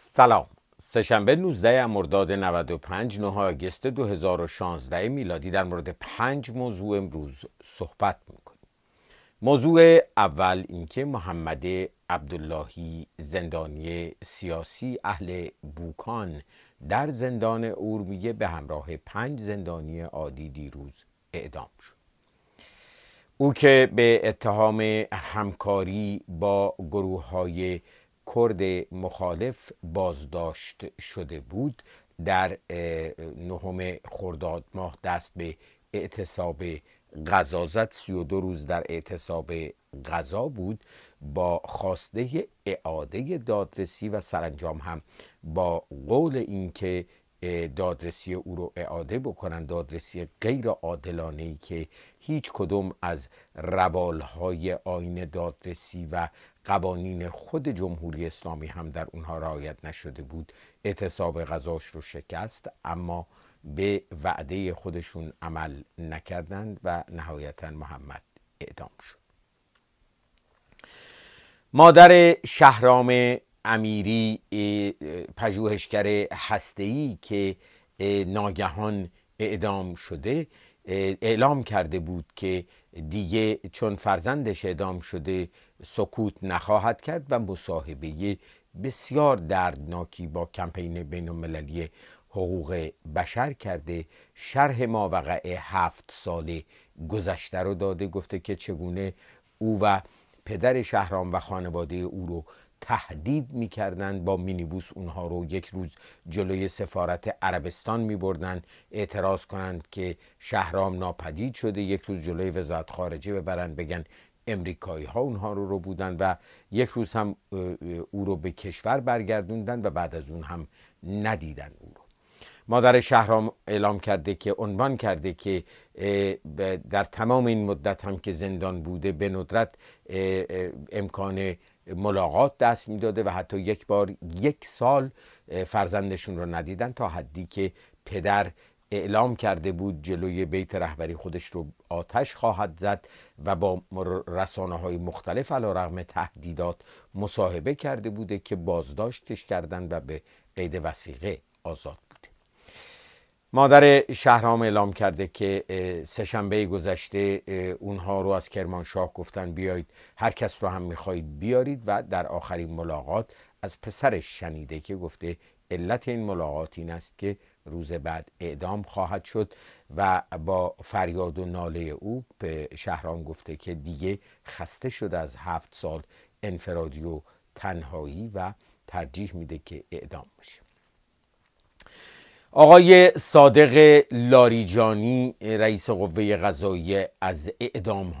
سلام سهشنبه 19 مرداد 95 9 آگست 2016 میلادی در مورد پنج موضوع امروز صحبت میکنیم موضوع اول اینکه محمد عبداللهی زندانی سیاسی اهل بوکان در زندان اورمیه به همراه پنج زندانی عادی دیروز اعدام شد او که به اتهام همکاری با گروه های کرد مخالف بازداشت شده بود در نهم خرداد ماه دست به اعتصاب غذا زد 32 روز در اعتصاب غذا بود با خواسته اعاده دادرسی و سرانجام هم با قول اینکه دادرسی او رو اعاده بکنن دادرسی غیر عادلانه ای که هیچ کدوم از روالهای آین دادرسی و قوانین خود جمهوری اسلامی هم در اونها رعایت نشده بود اعتصاب غذاش رو شکست اما به وعده خودشون عمل نکردند و نهایتا محمد اعدام شد مادر شهرام امیری پژوهشگر هسته‌ای که ناگهان اعدام شده اعلام کرده بود که دیگه چون فرزندش اعدام شده سکوت نخواهد کرد و مصاحبه بسیار دردناکی با کمپین بین المللی حقوق بشر کرده شرح ما هفت سال گذشته رو داده گفته که چگونه او و پدر شهرام و خانواده او رو تهدید میکردند با مینیبوس اونها رو یک روز جلوی سفارت عربستان میبردند اعتراض کنند که شهرام ناپدید شده یک روز جلوی وزارت خارجه ببرند بگن امریکایی ها اونها رو رو بودن و یک روز هم او رو به کشور برگردوندن و بعد از اون هم ندیدن او رو مادر شهرام اعلام کرده که عنوان کرده که در تمام این مدت هم که زندان بوده به ندرت امکان ملاقات دست میداده و حتی یک بار یک سال فرزندشون رو ندیدن تا حدی که پدر اعلام کرده بود جلوی بیت رهبری خودش رو آتش خواهد زد و با رسانه های مختلف علا رغم تهدیدات مصاحبه کرده بوده که بازداشتش کردند و به قید وسیقه آزاد بود مادر شهرام اعلام کرده که سهشنبه گذشته اونها رو از کرمانشاه گفتن بیایید هر کس رو هم میخواهید بیارید و در آخرین ملاقات از پسرش شنیده که گفته علت این ملاقات این است که روز بعد اعدام خواهد شد و با فریاد و ناله او به شهرام گفته که دیگه خسته شده از هفت سال انفرادی و تنهایی و ترجیح میده که اعدام بشه آقای صادق لاریجانی رئیس قوه قضاییه از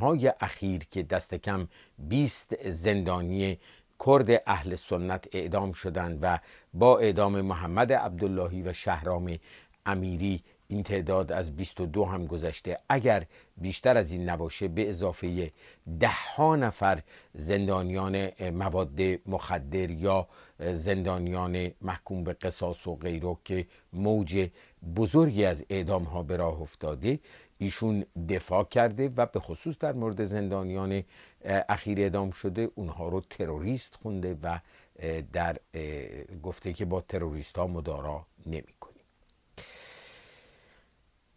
های اخیر که دست کم 20 زندانی کرد اهل سنت اعدام شدند و با اعدام محمد عبداللهی و شهرام امیری این تعداد از 22 هم گذشته اگر بیشتر از این نباشه به اضافه ده ها نفر زندانیان مواد مخدر یا زندانیان محکوم به قصاص و غیره که موج بزرگی از اعدام ها به راه افتاده ایشون دفاع کرده و به خصوص در مورد زندانیان اخیر اعدام شده اونها رو تروریست خونده و در گفته که با تروریست ها مدارا نمیکنه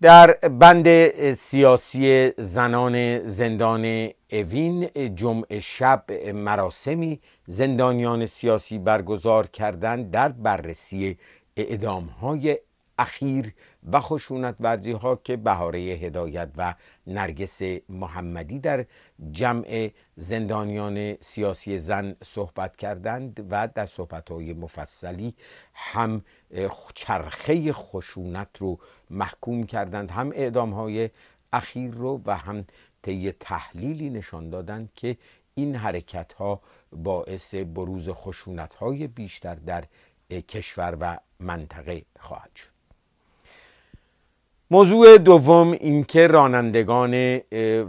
در بند سیاسی زنان زندان اوین جمعه شب مراسمی زندانیان سیاسی برگزار کردند در بررسی اعدام های اخیر و خشونت ورزی ها که بهاره هدایت و نرگس محمدی در جمع زندانیان سیاسی زن صحبت کردند و در صحبت های مفصلی هم چرخه خشونت رو محکوم کردند هم اعدام های اخیر رو و هم طی تحلیلی نشان دادند که این حرکت ها باعث بروز خشونت های بیشتر در کشور و منطقه خواهد شد موضوع دوم اینکه رانندگان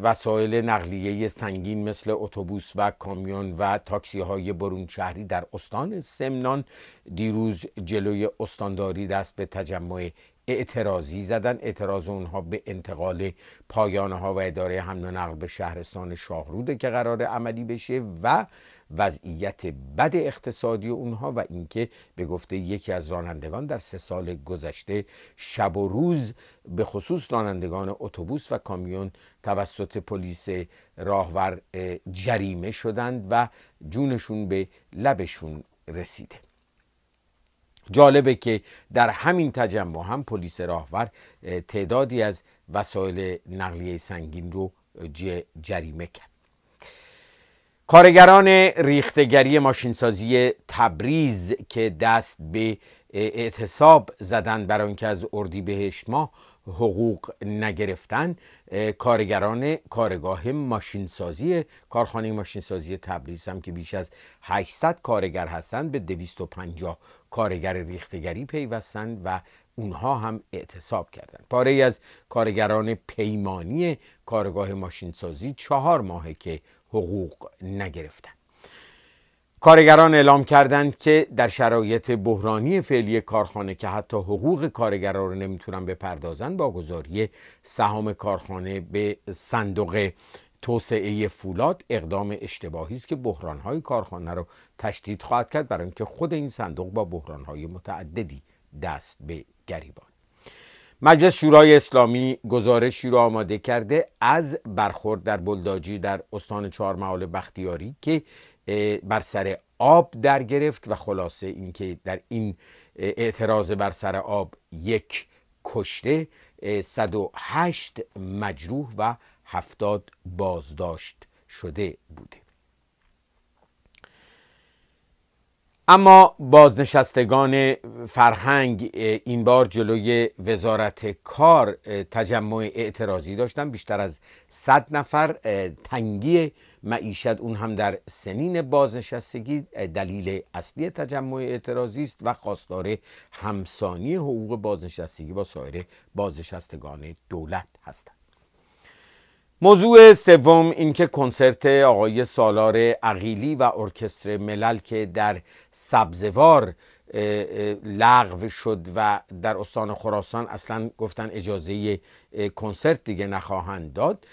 وسایل نقلیه سنگین مثل اتوبوس و کامیون و تاکسی های برون شهری در استان سمنان دیروز جلوی استانداری دست به تجمع اعتراضی زدن اعتراض اونها به انتقال پایانه و اداره حمل و نقل به شهرستان شاهروده که قرار عملی بشه و وضعیت بد اقتصادی اونها و اینکه به گفته یکی از رانندگان در سه سال گذشته شب و روز به خصوص رانندگان اتوبوس و کامیون توسط پلیس راهور جریمه شدند و جونشون به لبشون رسیده جالبه که در همین تجمع هم پلیس راهور تعدادی از وسایل نقلیه سنگین رو جریمه کرد کارگران ریختگری ماشینسازی تبریز که دست به اعتصاب زدن برای اینکه از بهش ماه حقوق نگرفتن کارگران کارگاه ماشینسازی کارخانه ماشینسازی تبریز هم که بیش از 800 کارگر هستند به 250 کارگر ریختگری پیوستند و اونها هم اعتصاب کردند پاره از کارگران پیمانی کارگاه ماشینسازی چهار ماهه که حقوق نگرفتند کارگران اعلام کردند که در شرایط بحرانی فعلی کارخانه که حتی حقوق کارگران رو نمیتونن بپردازن واگذاری سهام کارخانه به صندوق توسعه فولاد اقدام اشتباهی است که بحرانهای کارخانه رو تشدید خواهد کرد برای اینکه خود این صندوق با بحرانهای متعددی دست به گریبان مجلس شورای اسلامی گزارشی را آماده کرده از برخورد در بلداجی در استان چهار بختیاری که بر سر آب در گرفت و خلاصه اینکه در این اعتراض بر سر آب یک کشته 108 مجروح و 70 بازداشت شده بوده اما بازنشستگان فرهنگ این بار جلوی وزارت کار تجمع اعتراضی داشتن بیشتر از 100 نفر تنگی معیشت اون هم در سنین بازنشستگی دلیل اصلی تجمع اعتراضی است و خواستار همسانی حقوق بازنشستگی با سایر بازنشستگان دولت هستند موضوع سوم اینکه کنسرت آقای سالار عقیلی و ارکستر ملل که در سبزوار لغو شد و در استان خراسان اصلا گفتن اجازه کنسرت دیگه نخواهند داد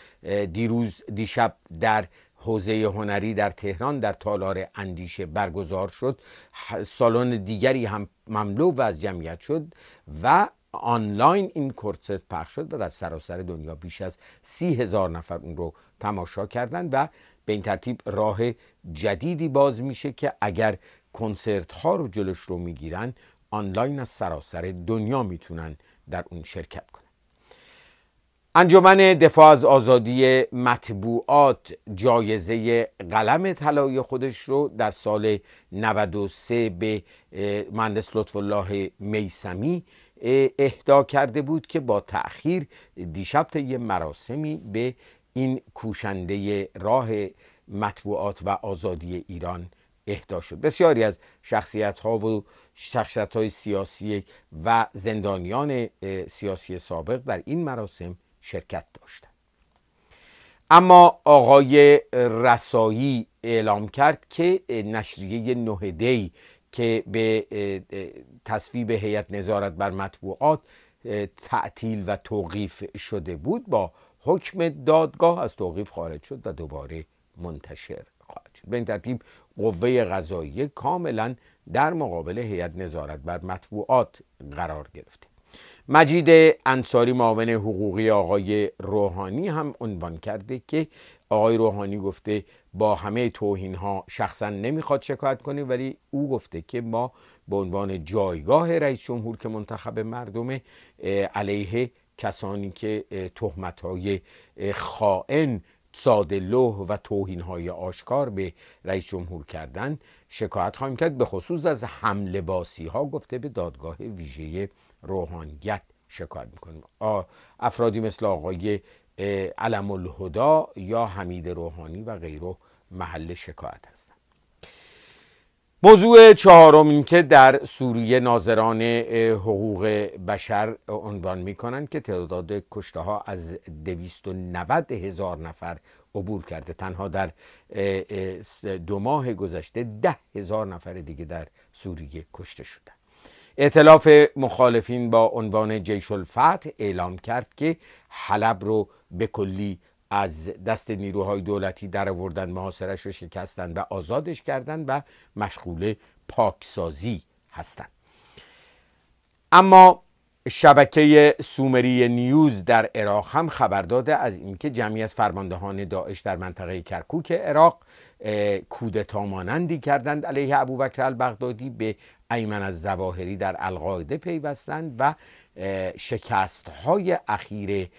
دیروز دیشب در حوزه هنری در تهران در تالار اندیشه برگزار شد سالن دیگری هم مملو و از جمعیت شد و آنلاین این کنسرت پخش شد و در سراسر دنیا بیش از سی هزار نفر اون رو تماشا کردند و به این ترتیب راه جدیدی باز میشه که اگر کنسرت ها رو جلوش رو میگیرن آنلاین از سراسر دنیا میتونن در اون شرکت کنن انجمن دفاع از آزادی مطبوعات جایزه قلم طلای خودش رو در سال 93 به مهندس لطف الله میسمی اهدا کرده بود که با تأخیر دیشب تا یه مراسمی به این کوشنده راه مطبوعات و آزادی ایران اهدا شد بسیاری از شخصیت ها و شخصیت های سیاسی و زندانیان سیاسی سابق در این مراسم شرکت داشتند اما آقای رسایی اعلام کرد که نشریه نهدهی که به تصویب هیئت نظارت بر مطبوعات تعطیل و توقیف شده بود با حکم دادگاه از توقیف خارج شد و دوباره منتشر خواهد شد به این ترتیب قوه قضاییه کاملا در مقابل هیئت نظارت بر مطبوعات قرار گرفته مجید انصاری معاون حقوقی آقای روحانی هم عنوان کرده که آقای روحانی گفته با همه توهین ها شخصا نمیخواد شکایت کنه ولی او گفته که ما به عنوان جایگاه رئیس جمهور که منتخب مردم علیه کسانی که تهمت های خائن ساده لوح و توهین های آشکار به رئیس جمهور کردن شکایت خواهیم کرد به خصوص از حمله ها گفته به دادگاه ویژه روحانیت شکار میکنیم افرادی مثل آقای علم الهدا یا حمید روحانی و غیره محل شکایت هستند موضوع چهارم این که در سوریه ناظران حقوق بشر عنوان می که تعداد کشته ها از 290 هزار نفر عبور کرده تنها در دو ماه گذشته ده هزار نفر دیگه در سوریه کشته شدند اعتلاف مخالفین با عنوان جیش الفتح اعلام کرد که حلب رو به کلی از دست نیروهای دولتی در وردن محاصرش رو شکستن و آزادش کردن و مشغول پاکسازی هستند اما شبکه سومری نیوز در عراق هم خبر داده از اینکه جمعی از فرماندهان داعش در منطقه کرکوک عراق کودتا مانندی کردند علیه ابوبکر البغدادی به ایمن از زواهری در القاعده پیوستند و شکست های اخیر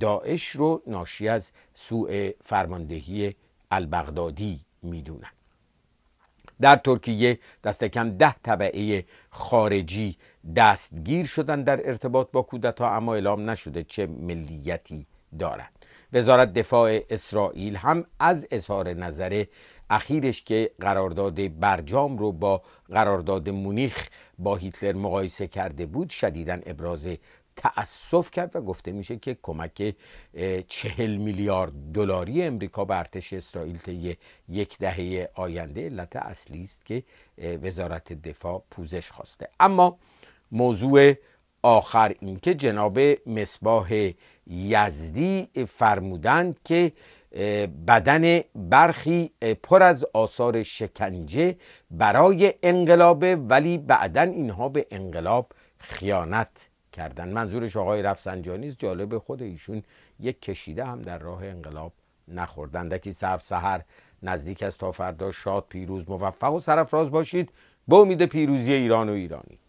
داعش رو ناشی از سوء فرماندهی البغدادی میدونند در ترکیه دست کم ده طبعه خارجی دستگیر شدن در ارتباط با کودتا اما اعلام نشده چه ملیتی دارند وزارت دفاع اسرائیل هم از اظهار نظر اخیرش که قرارداد برجام رو با قرارداد مونیخ با هیتلر مقایسه کرده بود شدیدا ابراز تأسف کرد و گفته میشه که کمک چهل میلیارد دلاری امریکا به ارتش اسرائیل طی یک دهه آینده علت اصلی است که وزارت دفاع پوزش خواسته اما موضوع آخر اینکه جناب مصباح یزدی فرمودند که بدن برخی پر از آثار شکنجه برای انقلابه ولی بعدا اینها به انقلاب خیانت کردن منظورش آقای رفسنجانی جالب خود ایشون یک کشیده هم در راه انقلاب که سب سحر نزدیک از تا فردا شاد پیروز موفق و سرفراز باشید به امید پیروزی ایران و ایرانی